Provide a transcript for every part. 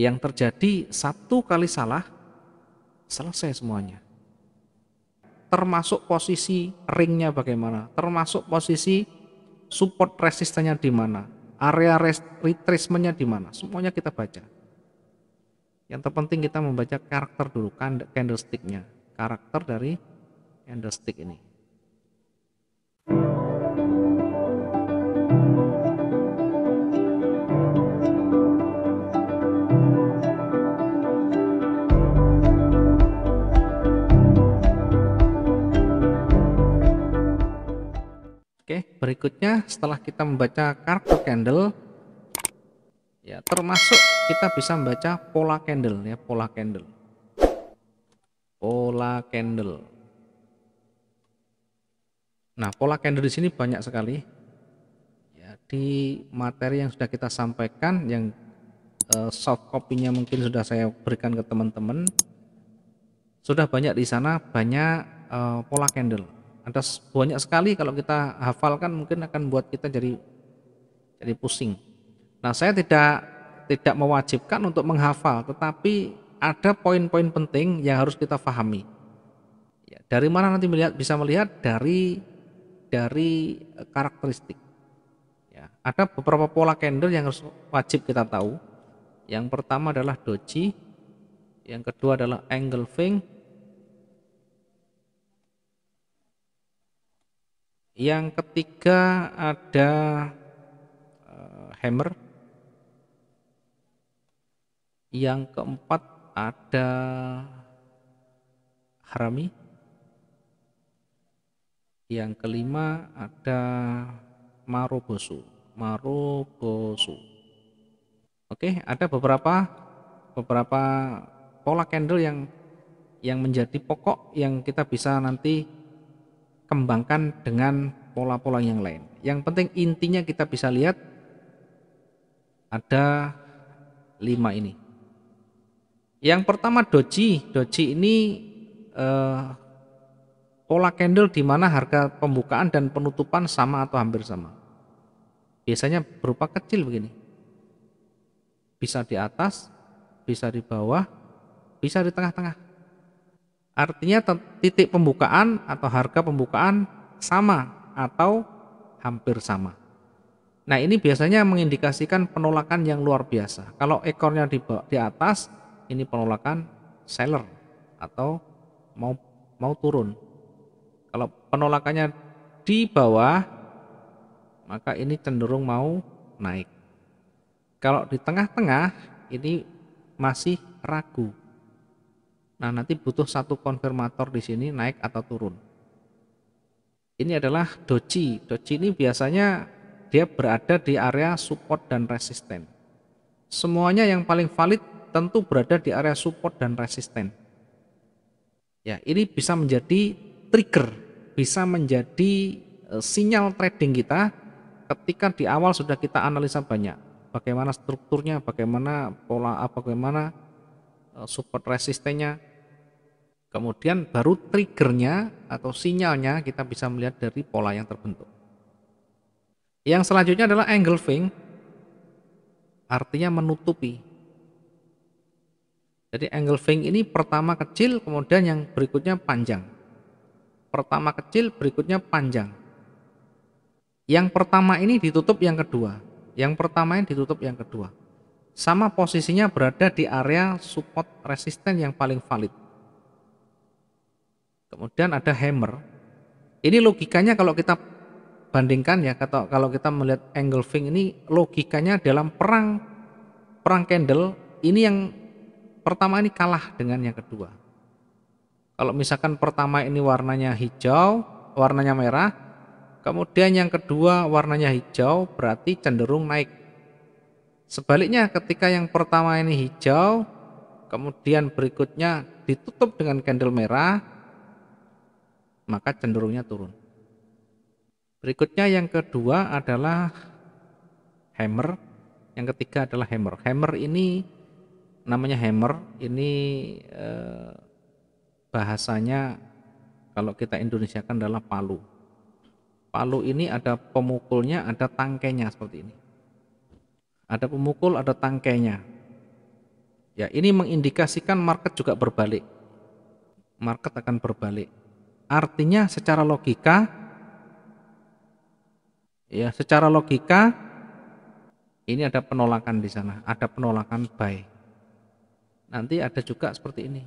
yang terjadi satu kali salah selesai semuanya termasuk posisi ringnya bagaimana termasuk posisi support resistennya di mana area retracementnya di mana semuanya kita baca yang terpenting kita membaca karakter dulu candlesticknya karakter dari candlestick ini Oke, berikutnya setelah kita membaca kartu candle, ya termasuk kita bisa membaca pola candle ya, pola candle. Pola candle. Nah, pola candle di sini banyak sekali. Ya, di materi yang sudah kita sampaikan yang eh, soft copy-nya mungkin sudah saya berikan ke teman-teman. Sudah banyak di sana banyak uh, pola candle ada banyak sekali kalau kita hafalkan mungkin akan buat kita jadi jadi pusing. Nah, saya tidak tidak mewajibkan untuk menghafal, tetapi ada poin-poin penting yang harus kita pahami. Ya, dari mana nanti melihat bisa melihat dari dari eh, karakteristik. Ya, ada beberapa pola candle yang harus wajib kita tahu. Yang pertama adalah doji, yang kedua adalah angle fing, Yang ketiga ada eh, hammer. Yang keempat ada harami. Yang kelima ada marobosu. Marobosu. Oke, ada beberapa beberapa pola candle yang yang menjadi pokok yang kita bisa nanti kembangkan dengan pola-pola yang lain. Yang penting intinya kita bisa lihat ada lima ini. Yang pertama doji, doji ini eh, pola candle di mana harga pembukaan dan penutupan sama atau hampir sama. Biasanya berupa kecil begini. Bisa di atas, bisa di bawah, bisa di tengah-tengah. Artinya titik pembukaan atau harga pembukaan sama atau hampir sama. Nah ini biasanya mengindikasikan penolakan yang luar biasa. Kalau ekornya di, di atas, ini penolakan seller atau mau mau turun. Kalau penolakannya di bawah, maka ini cenderung mau naik. Kalau di tengah-tengah, ini masih ragu Nah, nanti butuh satu konfirmator di sini naik atau turun. Ini adalah doji. Doji ini biasanya dia berada di area support dan resisten. Semuanya yang paling valid tentu berada di area support dan resisten. Ya, ini bisa menjadi trigger, bisa menjadi e, sinyal trading kita ketika di awal sudah kita analisa banyak bagaimana strukturnya, bagaimana pola apa bagaimana e, support resistennya. Kemudian baru triggernya atau sinyalnya kita bisa melihat dari pola yang terbentuk. Yang selanjutnya adalah angle engulfing, artinya menutupi. Jadi angle engulfing ini pertama kecil, kemudian yang berikutnya panjang. Pertama kecil, berikutnya panjang. Yang pertama ini ditutup yang kedua. Yang pertama ini ditutup yang kedua. Sama posisinya berada di area support resisten yang paling valid. Kemudian ada hammer. Ini logikanya kalau kita bandingkan ya kata kalau kita melihat Angle engulfing ini logikanya dalam perang perang candle ini yang pertama ini kalah dengan yang kedua. Kalau misalkan pertama ini warnanya hijau, warnanya merah, kemudian yang kedua warnanya hijau berarti cenderung naik. Sebaliknya ketika yang pertama ini hijau, kemudian berikutnya ditutup dengan candle merah, maka cenderungnya turun. Berikutnya yang kedua adalah hammer, yang ketiga adalah hammer. Hammer ini namanya hammer, ini eh, bahasanya kalau kita Indonesia kan adalah palu. Palu ini ada pemukulnya, ada tangkainya seperti ini. Ada pemukul, ada tangkainya. Ya, ini mengindikasikan market juga berbalik. Market akan berbalik Artinya secara logika ya, secara logika ini ada penolakan di sana, ada penolakan by. Nanti ada juga seperti ini.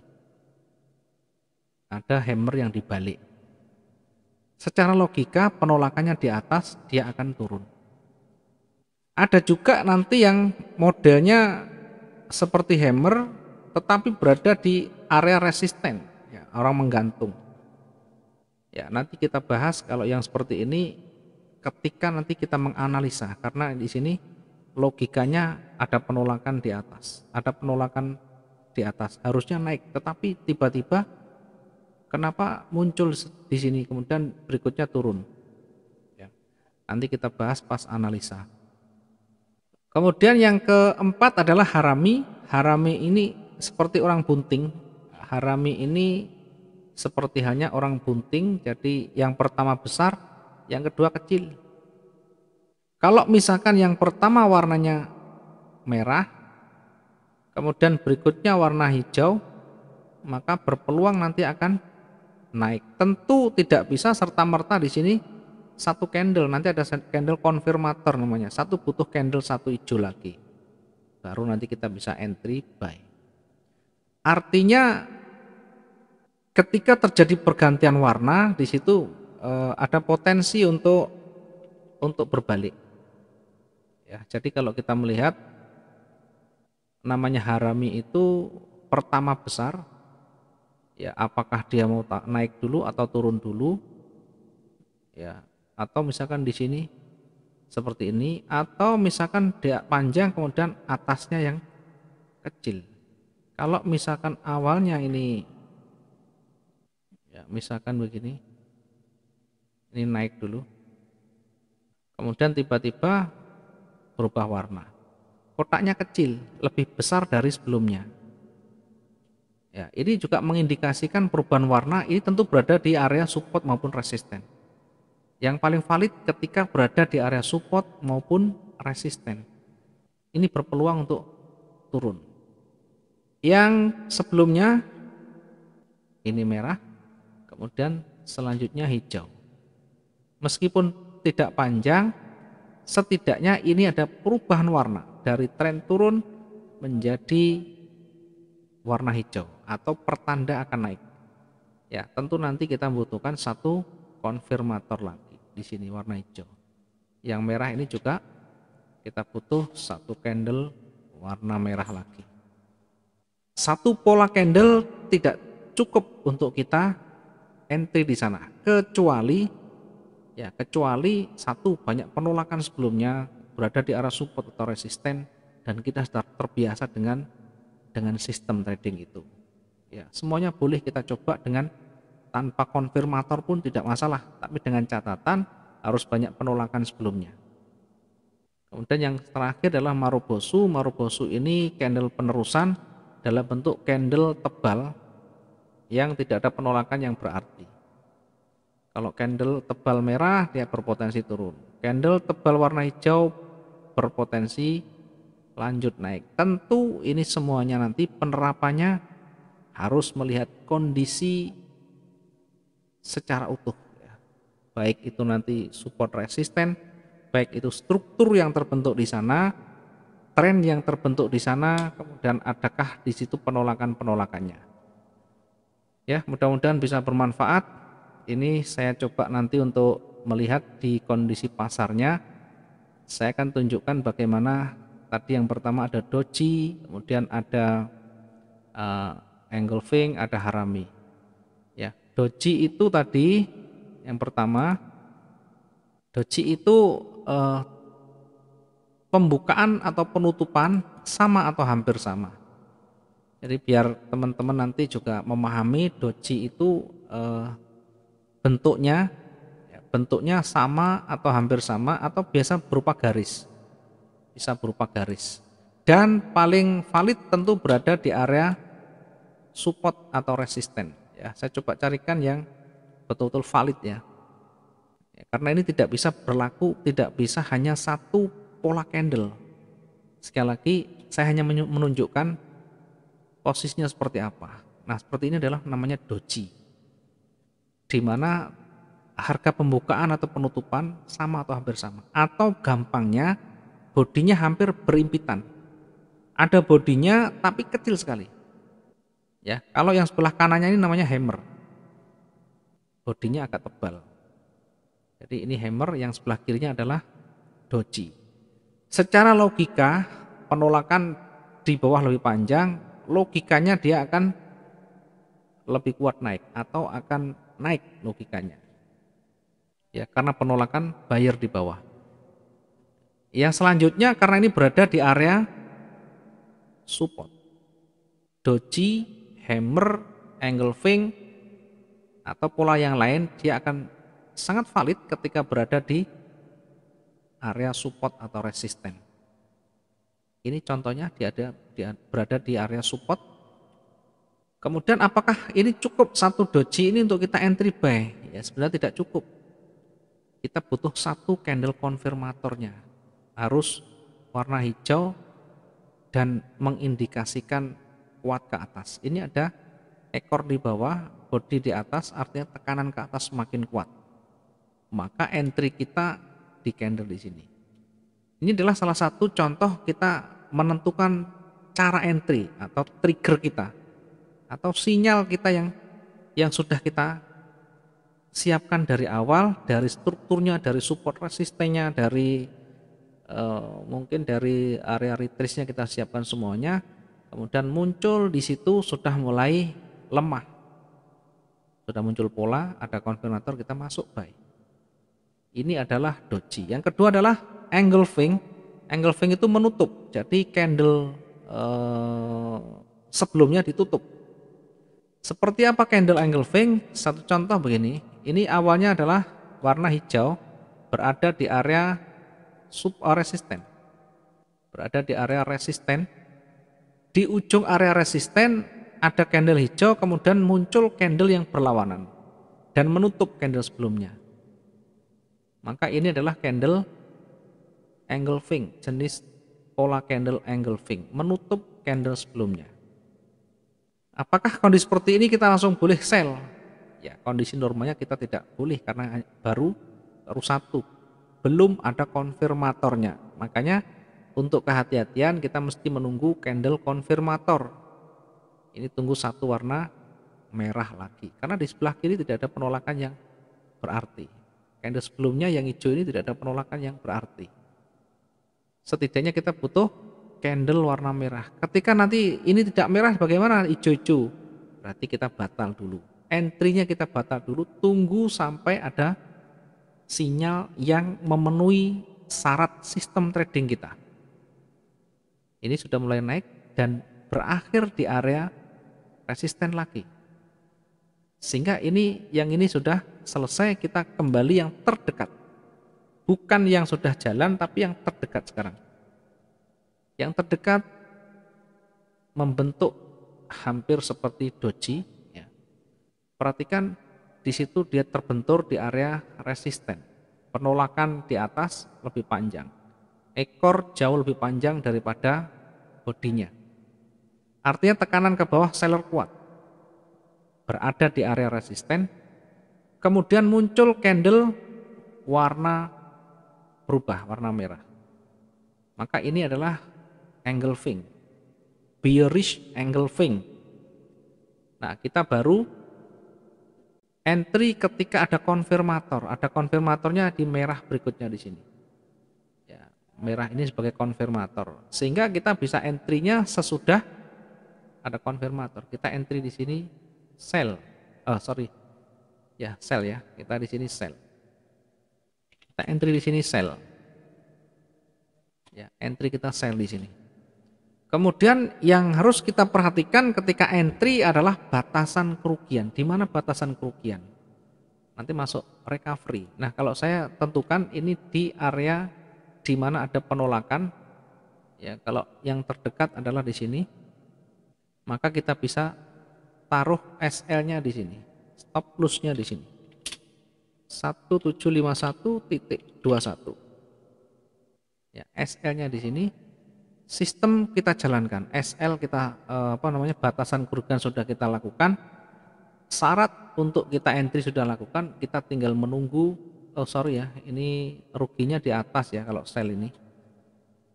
Ada hammer yang dibalik. Secara logika penolakannya di atas, dia akan turun. Ada juga nanti yang modelnya seperti hammer tetapi berada di area resisten, ya, orang menggantung Ya, nanti kita bahas kalau yang seperti ini ketika nanti kita menganalisa karena di sini logikanya ada penolakan di atas, ada penolakan di atas. Harusnya naik, tetapi tiba-tiba kenapa muncul di sini kemudian berikutnya turun? Ya. Nanti kita bahas pas analisa. Kemudian yang keempat adalah harami. Harami ini seperti orang bunting. Harami ini seperti hanya orang bunting, jadi yang pertama besar, yang kedua kecil. Kalau misalkan yang pertama warnanya merah, kemudian berikutnya warna hijau, maka berpeluang nanti akan naik. Tentu tidak bisa serta-merta di sini satu candle, nanti ada candle konfirmator namanya. Satu butuh candle, satu hijau lagi. Baru nanti kita bisa entry buy. Artinya ketika terjadi pergantian warna di situ eh, ada potensi untuk untuk berbalik. Ya, jadi kalau kita melihat namanya harami itu pertama besar ya apakah dia mau naik dulu atau turun dulu ya atau misalkan di sini seperti ini atau misalkan dia panjang kemudian atasnya yang kecil kalau misalkan awalnya ini ya misalkan begini ini naik dulu kemudian tiba-tiba berubah warna kotaknya kecil lebih besar dari sebelumnya ya ini juga mengindikasikan perubahan warna ini tentu berada di area support maupun resisten yang paling valid ketika berada di area support maupun resisten ini berpeluang untuk turun yang sebelumnya ini merah Kemudian selanjutnya hijau. Meskipun tidak panjang, setidaknya ini ada perubahan warna dari tren turun menjadi warna hijau atau pertanda akan naik. Ya, tentu nanti kita butuhkan satu konfirmator lagi di sini warna hijau. Yang merah ini juga kita butuh satu candle warna merah lagi. Satu pola candle tidak cukup untuk kita Entry di sana kecuali ya kecuali satu banyak penolakan sebelumnya berada di arah support atau resisten dan kita sudah terbiasa dengan dengan sistem trading itu ya semuanya boleh kita coba dengan tanpa konfirmator pun tidak masalah tapi dengan catatan harus banyak penolakan sebelumnya kemudian yang terakhir adalah marubosu marubosu ini candle penerusan dalam bentuk candle tebal yang tidak ada penolakan yang berarti. Kalau candle tebal merah dia berpotensi turun. Candle tebal warna hijau berpotensi lanjut naik. Tentu ini semuanya nanti penerapannya harus melihat kondisi secara utuh. Ya. Baik itu nanti support resisten, baik itu struktur yang terbentuk di sana, tren yang terbentuk di sana, kemudian adakah di situ penolakan-penolakannya. Ya, mudah-mudahan bisa bermanfaat. Ini saya coba nanti untuk melihat di kondisi pasarnya. Saya akan tunjukkan bagaimana tadi yang pertama ada doji, kemudian ada uh, eh, engulfing, ada harami. Ya, doji itu tadi yang pertama doji itu uh, pembukaan atau penutupan sama atau hampir sama. Jadi biar teman-teman nanti juga memahami doji itu eh, bentuknya ya, bentuknya sama atau hampir sama atau biasa berupa garis. Bisa berupa garis. Dan paling valid tentu berada di area support atau resisten ya. Saya coba carikan yang betul-betul valid ya. ya. Karena ini tidak bisa berlaku, tidak bisa hanya satu pola candle. Sekali lagi saya hanya menunjukkan posisinya seperti apa. Nah, seperti ini adalah namanya doji. Di mana harga pembukaan atau penutupan sama atau hampir sama. Atau gampangnya bodinya hampir berimpitan. Ada bodinya tapi kecil sekali. Ya, kalau yang sebelah kanannya ini namanya hammer. Bodinya agak tebal. Jadi ini hammer yang sebelah kirinya adalah doji. Secara logika penolakan di bawah lebih panjang logikanya dia akan lebih kuat naik atau akan naik logikanya. Ya, karena penolakan buyer di bawah. Yang selanjutnya karena ini berada di area support. Doji, hammer, angle fing atau pola yang lain dia akan sangat valid ketika berada di area support atau resisten. Ini contohnya dia ada berada di area support. Kemudian apakah ini cukup satu doji ini untuk kita entry buy? Ya sebenarnya tidak cukup. Kita butuh satu candle konfirmatornya. Harus warna hijau dan mengindikasikan kuat ke atas. Ini ada ekor di bawah, body di atas, artinya tekanan ke atas semakin kuat. Maka entry kita di candle di sini. Ini adalah salah satu contoh kita menentukan cara entry atau trigger kita atau sinyal kita yang yang sudah kita siapkan dari awal dari strukturnya dari support resistennya dari uh, mungkin dari area retrace-nya kita siapkan semuanya kemudian muncul di situ sudah mulai lemah sudah muncul pola ada konfirmator kita masuk baik ini adalah doji yang kedua adalah angle fing angle fing itu menutup jadi candle Eh, sebelumnya ditutup. Seperti apa candle angle engulfing? Satu contoh begini. Ini awalnya adalah warna hijau berada di area sub resisten. Berada di area resisten. Di ujung area resisten ada candle hijau kemudian muncul candle yang berlawanan dan menutup candle sebelumnya. Maka ini adalah candle engulfing jenis pola candle angle menutup candle sebelumnya. Apakah kondisi seperti ini kita langsung boleh sell? Ya, kondisi normalnya kita tidak boleh karena baru baru satu. Belum ada konfirmatornya. Makanya untuk kehati-hatian kita mesti menunggu candle konfirmator. Ini tunggu satu warna merah lagi. Karena di sebelah kiri tidak ada penolakan yang berarti. Candle sebelumnya yang hijau ini tidak ada penolakan yang berarti setidaknya kita butuh candle warna merah. Ketika nanti ini tidak merah bagaimana? Ijo-ijo. Berarti kita batal dulu. Entry-nya kita batal dulu, tunggu sampai ada sinyal yang memenuhi syarat sistem trading kita. Ini sudah mulai naik dan berakhir di area resisten lagi. Sehingga ini yang ini sudah selesai kita kembali yang terdekat bukan yang sudah jalan tapi yang terdekat sekarang. Yang terdekat membentuk hampir seperti doji. Ya. Perhatikan di situ dia terbentur di area resisten. Penolakan di atas lebih panjang. Ekor jauh lebih panjang daripada bodinya. Artinya tekanan ke bawah seller kuat. Berada di area resisten. Kemudian muncul candle warna berubah warna merah. Maka ini adalah angle fing. Bearish angle fing. Nah, kita baru entry ketika ada konfirmator. Ada konfirmatornya di merah berikutnya di sini. Ya, merah ini sebagai konfirmator. Sehingga kita bisa entry-nya sesudah ada konfirmator. Kita entry di sini sell. Oh, sorry. Ya, sell ya. Kita di sini sell. Kita entry di sini sell. Ya, entry kita sell di sini. Kemudian yang harus kita perhatikan ketika entry adalah batasan kerugian. Di mana batasan kerugian? Nanti masuk recovery. Nah, kalau saya tentukan ini di area di mana ada penolakan. Ya, kalau yang terdekat adalah di sini. Maka kita bisa taruh SL-nya di sini. Stop loss-nya di sini. 1751.21. Ya, SL-nya di sini sistem kita jalankan. SL kita eh, apa namanya batasan kerugian sudah kita lakukan. Syarat untuk kita entry sudah lakukan, kita tinggal menunggu oh sorry ya, ini ruginya di atas ya kalau sel ini.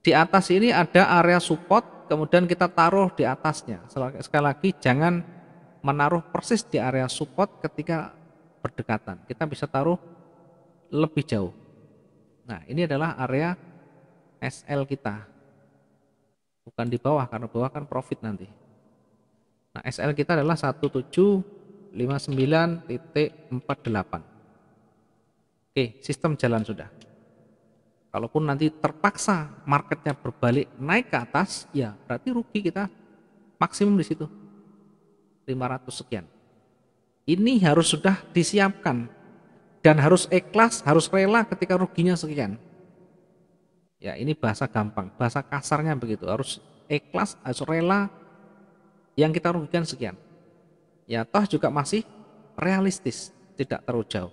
Di atas ini ada area support, kemudian kita taruh di atasnya. Sekali lagi jangan menaruh persis di area support ketika berdekatan. Kita bisa taruh lebih jauh. Nah, ini adalah area SL kita. Bukan di bawah, karena bawah kan profit nanti. Nah, SL kita adalah 1759.48. Oke, sistem jalan sudah. Kalaupun nanti terpaksa marketnya berbalik naik ke atas, ya berarti rugi kita maksimum di situ. 500 sekian. Ini harus sudah disiapkan dan harus ikhlas, harus rela ketika ruginya sekian. Ya, ini bahasa gampang, bahasa kasarnya begitu. Harus ikhlas, harus rela yang kita rugikan sekian. Ya, toh juga masih realistis, tidak terlalu jauh.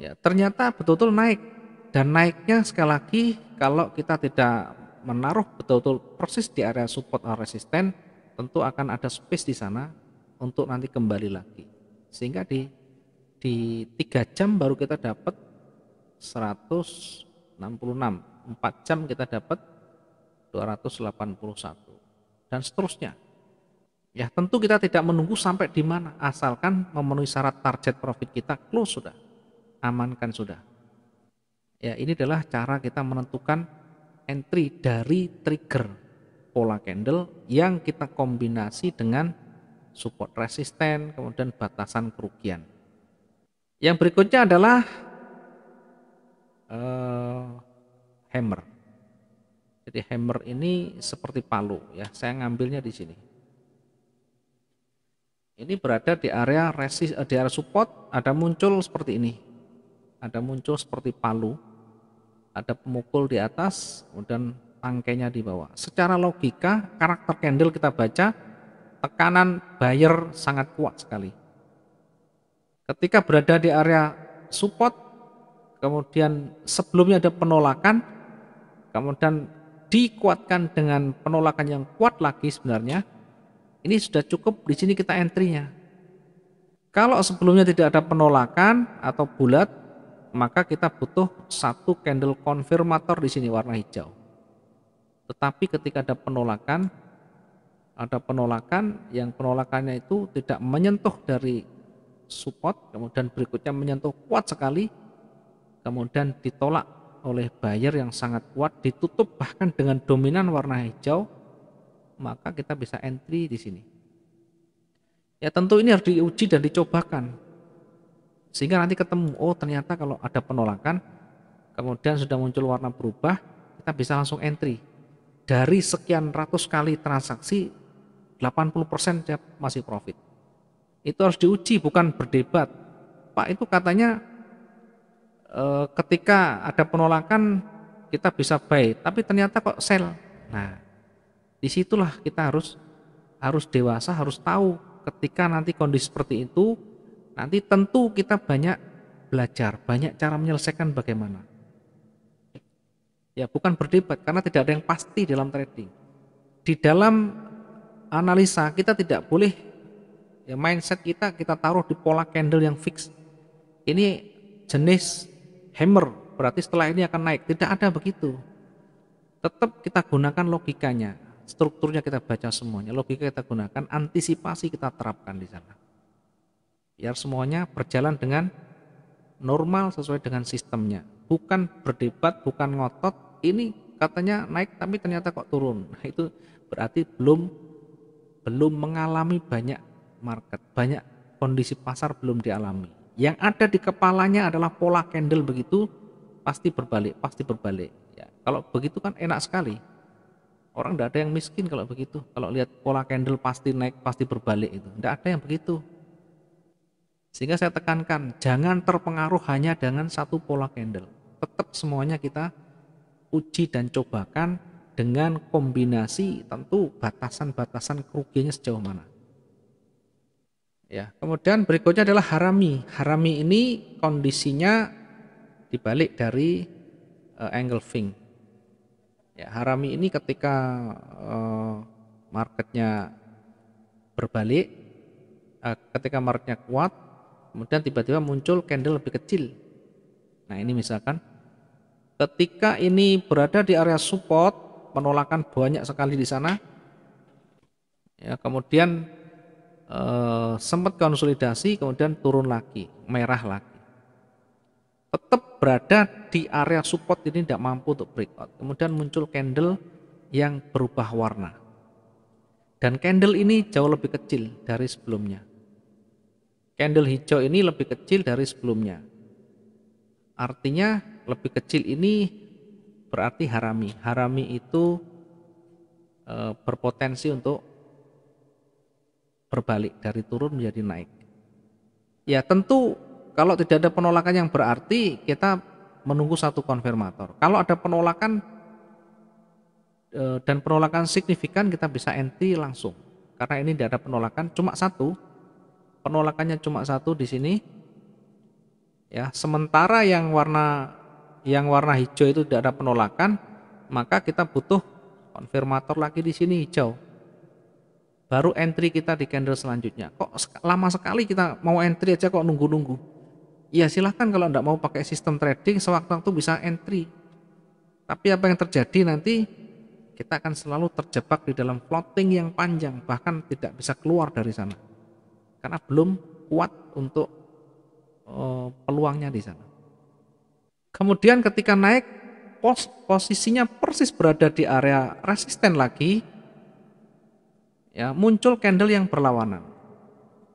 Ya, ternyata betul-betul naik dan naiknya sekali lagi kalau kita tidak menaruh betul-betul persis di area support atau resisten, tentu akan ada space di sana untuk nanti kembali lagi sehingga di di tiga jam baru kita dapat 166 4 jam kita dapat 281 dan seterusnya ya tentu kita tidak menunggu sampai di mana asalkan memenuhi syarat target profit kita close sudah amankan sudah ya ini adalah cara kita menentukan entry dari trigger pola candle yang kita kombinasi dengan support resisten, kemudian batasan kerugian. Yang berikutnya adalah uh, hammer. Jadi hammer ini seperti palu ya. Saya ngambilnya di sini. Ini berada di area resist, eh, di area support ada muncul seperti ini. Ada muncul seperti palu. Ada pemukul di atas, kemudian tangkainya di bawah. Secara logika karakter candle kita baca tekanan buyer sangat kuat sekali. Ketika berada di area support, kemudian sebelumnya ada penolakan, kemudian dikuatkan dengan penolakan yang kuat lagi sebenarnya, ini sudah cukup di sini kita entry-nya. Kalau sebelumnya tidak ada penolakan atau bulat, maka kita butuh satu candle konfirmator di sini warna hijau. Tetapi ketika ada penolakan, ada penolakan yang penolakannya itu tidak menyentuh dari support kemudian berikutnya menyentuh kuat sekali kemudian ditolak oleh buyer yang sangat kuat ditutup bahkan dengan dominan warna hijau maka kita bisa entry di sini ya tentu ini harus diuji dan dicobakan sehingga nanti ketemu oh ternyata kalau ada penolakan kemudian sudah muncul warna berubah kita bisa langsung entry dari sekian ratus kali transaksi 80% masih profit. Itu harus diuji bukan berdebat. Pak itu katanya e, ketika ada penolakan kita bisa buy, tapi ternyata kok sell. Nah, disitulah kita harus harus dewasa, harus tahu ketika nanti kondisi seperti itu, nanti tentu kita banyak belajar, banyak cara menyelesaikan bagaimana. Ya, bukan berdebat karena tidak ada yang pasti dalam trading. Di dalam analisa kita tidak boleh ya mindset kita kita taruh di pola candle yang fix. Ini jenis hammer, berarti setelah ini akan naik. Tidak ada begitu. Tetap kita gunakan logikanya, strukturnya kita baca semuanya, logika kita gunakan, antisipasi kita terapkan di sana. Biar semuanya berjalan dengan normal sesuai dengan sistemnya. Bukan berdebat, bukan ngotot, ini katanya naik tapi ternyata kok turun. Nah, itu berarti belum belum mengalami banyak market, banyak kondisi pasar belum dialami. Yang ada di kepalanya adalah pola candle begitu pasti berbalik, pasti berbalik. Ya, kalau begitu kan enak sekali. Orang tidak ada yang miskin kalau begitu. Kalau lihat pola candle pasti naik, pasti berbalik itu. Tidak ada yang begitu. Sehingga saya tekankan, jangan terpengaruh hanya dengan satu pola candle. Tetap semuanya kita uji dan cobakan dengan kombinasi tentu batasan-batasan kerugiannya sejauh mana. Ya, kemudian berikutnya adalah harami. Harami ini kondisinya dibalik dari uh, angle fing. Ya, harami ini ketika uh, marketnya berbalik, uh, ketika marketnya kuat, kemudian tiba-tiba muncul candle lebih kecil. Nah ini misalkan ketika ini berada di area support penolakan banyak sekali di sana. Ya, kemudian eh, sempat konsolidasi, kemudian turun lagi, merah lagi. Tetap berada di area support ini tidak mampu untuk breakout. Kemudian muncul candle yang berubah warna. Dan candle ini jauh lebih kecil dari sebelumnya. Candle hijau ini lebih kecil dari sebelumnya. Artinya lebih kecil ini berarti harami. Harami itu e, berpotensi untuk berbalik dari turun menjadi naik. Ya tentu kalau tidak ada penolakan yang berarti kita menunggu satu konfirmator. Kalau ada penolakan e, dan penolakan signifikan kita bisa anti langsung. Karena ini tidak ada penolakan, cuma satu. Penolakannya cuma satu di sini. Ya, sementara yang warna yang warna hijau itu tidak ada penolakan, maka kita butuh konfirmator lagi di sini hijau. Baru entry kita di candle selanjutnya. Kok lama sekali kita mau entry aja kok nunggu-nunggu. Ya silahkan kalau tidak mau pakai sistem trading sewaktu-waktu bisa entry. Tapi apa yang terjadi nanti kita akan selalu terjebak di dalam floating yang panjang bahkan tidak bisa keluar dari sana. Karena belum kuat untuk uh, peluangnya di sana. Kemudian ketika naik pos, posisinya persis berada di area resisten lagi, ya muncul candle yang berlawanan.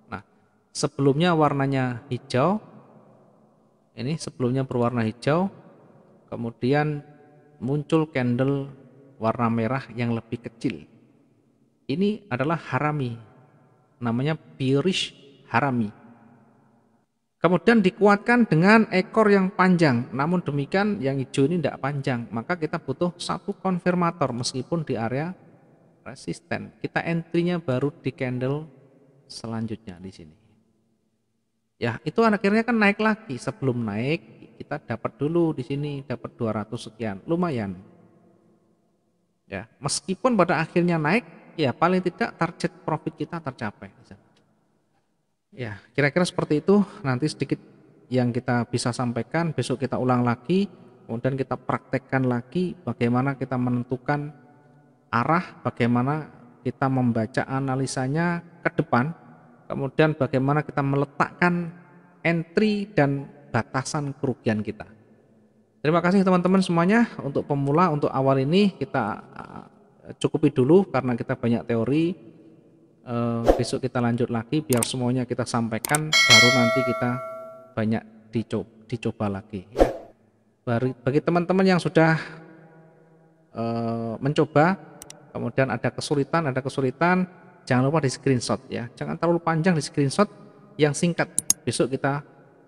Nah, sebelumnya warnanya hijau, ini sebelumnya berwarna hijau, kemudian muncul candle warna merah yang lebih kecil. Ini adalah harami, namanya bearish harami. Kemudian dikuatkan dengan ekor yang panjang, namun demikian yang hijau ini tidak panjang, maka kita butuh satu konfirmator meskipun di area resisten. Kita entry-nya baru di candle selanjutnya di sini. Ya, itu akhirnya kan naik lagi. Sebelum naik, kita dapat dulu di sini dapat 200 sekian. Lumayan. Ya, meskipun pada akhirnya naik, ya paling tidak target profit kita tercapai Ya, kira-kira seperti itu. Nanti sedikit yang kita bisa sampaikan, besok kita ulang lagi, kemudian kita praktekkan lagi bagaimana kita menentukan arah, bagaimana kita membaca analisanya ke depan, kemudian bagaimana kita meletakkan entry dan batasan kerugian kita. Terima kasih teman-teman semuanya untuk pemula untuk awal ini kita eh, cukupi dulu karena kita banyak teori uh, besok kita lanjut lagi biar semuanya kita sampaikan baru nanti kita banyak dicoba, dicoba lagi ya. bagi, bagi teman-teman yang sudah uh, mencoba kemudian ada kesulitan ada kesulitan jangan lupa di screenshot ya jangan terlalu panjang di screenshot yang singkat besok kita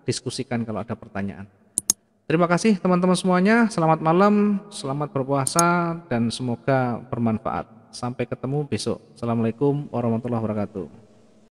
diskusikan kalau ada pertanyaan terima kasih teman-teman semuanya selamat malam selamat berpuasa dan semoga bermanfaat Sampai ketemu besok. Assalamualaikum warahmatullahi wabarakatuh.